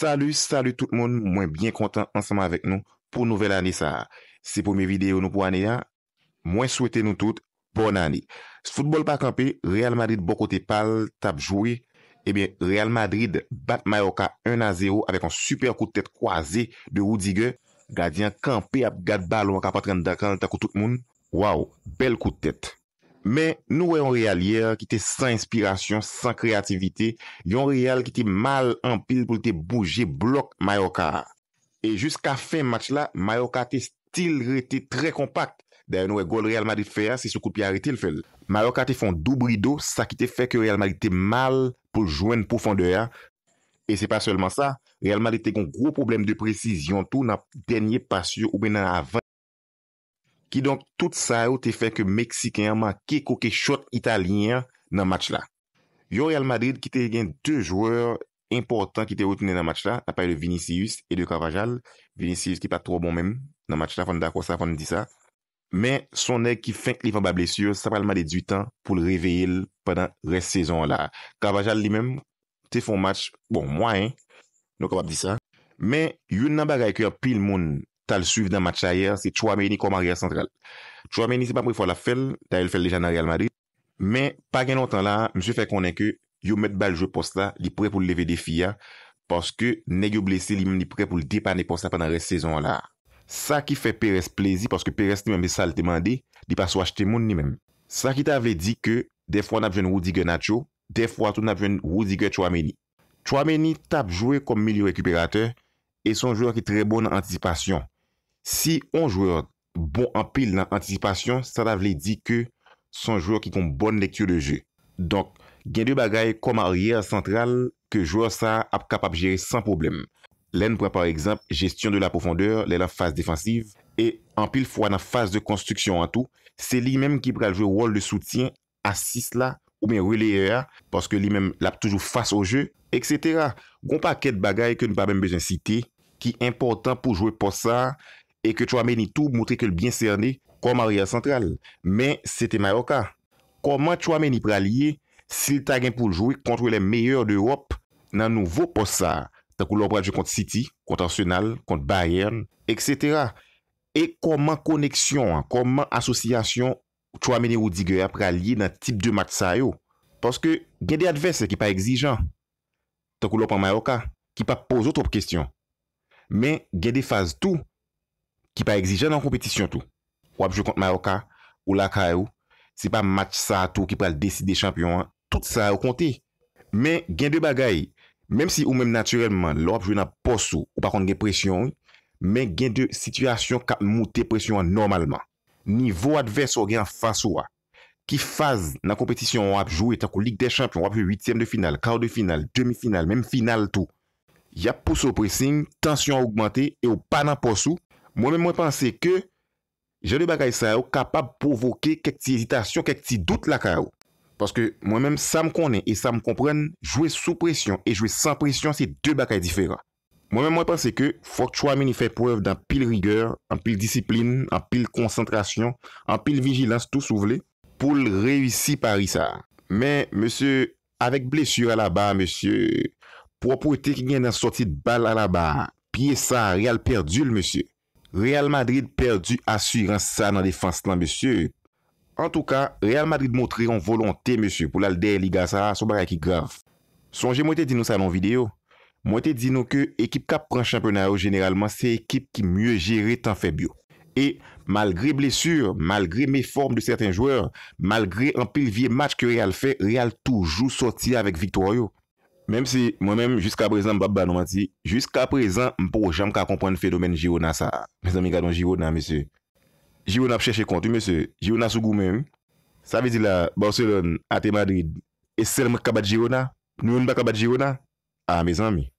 Salou, salou tout moun, mwen byen kontant anseman avèk nou pou nouvel ane sa. Se pou mè videyo nou pou ane ya, mwen souwete nou tout, bon ane. Sfoutbol pa kampe, Real Madrid bokote pal, tap jouy. Ebyen, eh Real Madrid bat Maroka 1-0 avèk an super koutet kwaze de Oudige. Gadyan kampe ap gad bal wak apatran dakan takou tout moun. Waw, bel koutet. Men nouwe yon real yer ki te san inspirasyon, san kreativite, yon real ki te mal anpil pou te bouje blok Mayoka. E jiska fe match la, Mayoka te stil rete tre kompakt, dayan nouwe gol real Madi fe a, se sou koupi a rete l fel. Mayoka te fon doubri do, sa ki te fe ke real Madi te mal pou jwen pou fon de ya. E se pa solman sa, real Madi te kon gro problem de prezisyon tou nan denye pasyo ou men nan avan. Ki donk tout sa ou te feke Meksikenman keko ke shot Italien nan match la. Yor yal Madrid ki te gen 2 jouweur important ki te wotune nan match la. A paye de Vinicius et de Carvajal. Vinicius ki pa tro bon men nan match la fwande da kwa sa fwande di sa. Men son ek ki fek li fwa ba blesye, sa prelman de 18 an pou le reveye l pedan res sezon la. Carvajal li men te fwa match, bon mwen, nou kapap di sa. Men yon nan bagay ki yo pil moun. sal suiv nan match ayer, se Chouameni kom a riyal sentral. Chouameni se pa mwifo la fel, ta el fel le jan a riyal Madrid, men, pa gen an tan la, mswe fe konen ke, yo met bal jo posta, li pre pou leve defi ya, paske, ne yo blese li meni pre pou li depane posta panare sezon la. Sa ki fe Peres plezi, paske Peres ni meni sal temande, li pa swa chete moun ni meni. Sa ki ta ave di ke, defwa nap jwen wou dige Nacho, defwa tout nap jwen wou dige Chouameni. Chouameni tap jwe kom mili rekuperate, e son jwe wak e Si on jwere bon anpil nan antisipasyon, sa la vle di ke son jwere ki kon bon nektur de jw. Donk, gen de bagay kom a oriyer sentral ke jwere sa ap kapap jere san problem. Len pran par eksemp, gestyon de la profondeur, le lan fase defansiv, e anpil fwa nan fase de konstruksyon an tou, se li menm ki pran jwere wol de soutyen, asis la ou men rou le eya, paske li menm lap toujou fase o jw, eksetera. Gon pa ket bagay ke nou pa menm bezen site, ki important pou jwere po sa, a, E ke chwa meni tou moutre ke l'byen serne kom a riyal sentral. Men, sete Maroka. Koman chwa meni pralye, sil ta gen pou ljoui kontre lè meyèr d'Europe nan nouvo posa. Tak ou lop pralje kont City, kont Arsenal, kont Bayern, etc. E koman koneksyon, koman asosiyasyon chwa meni ou digè ap pralye nan tip de mat sa yo. Paske gen de advesè ki pa egzijan. Tak ou lop an Maroka, ki pa pozo top kestyon. Men, gen de faz tou, Ki pa egzijan nan kompetisyon tou. Wapjou kont Maroka, ou lakay e ou, se pa match sa tou ki pa l'deside champion, tout sa ou konti. Men gen de bagay, menm si ou menm naturelman, l'wapjou nan posou, ou pa kont gen presyon, men gen de situasyon kap mou depresyon an normalman. Nivou adverse ou gen fasyou a. Ki faz nan kompetisyon wapjou, etakou lig de champion, wapjou 8e de final, 4e de final, 2e de final, menm final tou. Yap posou presing, tensyon ou augmenté, e ou pa nan posou, Mwen mwen mwen panse ke jè de bakay sa ou kapab pou voke kek ti ezitasyon, kek ti dout la ka ou. Paske mwen mwen mwen sa m konen e sa m kompren, jwè sou presyon e jwè san presyon se de bakay diferan. Mwen mwen mwen panse ke fok chwa meni fè prev dan pil rigèr, an pil disipline, an pil konsentrasyon, an pil vigilans tout sou vle, pou l rewisi pari sa. Men, mwen sè, avèk blesur ala ba, mwen sè, propote ki gen nan sorti de bal ala ba, piye sa real perdul, mwen sè. Real Madrid perdu asurans sa nan defansman, monsye. En tou ka, Real Madrid motre yon volonté, monsye, pou lal der ligasa sou barak yi graf. Sonje mwete dino sa nan video. Mwete dino ke ekip kap pran championna yo generalman se ekip ki mye jere tan febyo. E, malgre blesur, malgre me form de certain joueur, malgre an pilvye match ke Real fe, Real toujou soti avek victor yo. Même si moi-même, jusqu'à présent, je jusqu'à présent, je ne jamais comprendre le phénomène Girona. Ça. Mes amis, regardons Girona, monsieur. Girona cherche compte, monsieur. Girona sous goût même. Ça veut dire Barcelone, Athé Madrid, et seulement de Girona. Nous, ne ne pas Girona. Ah, mes amis.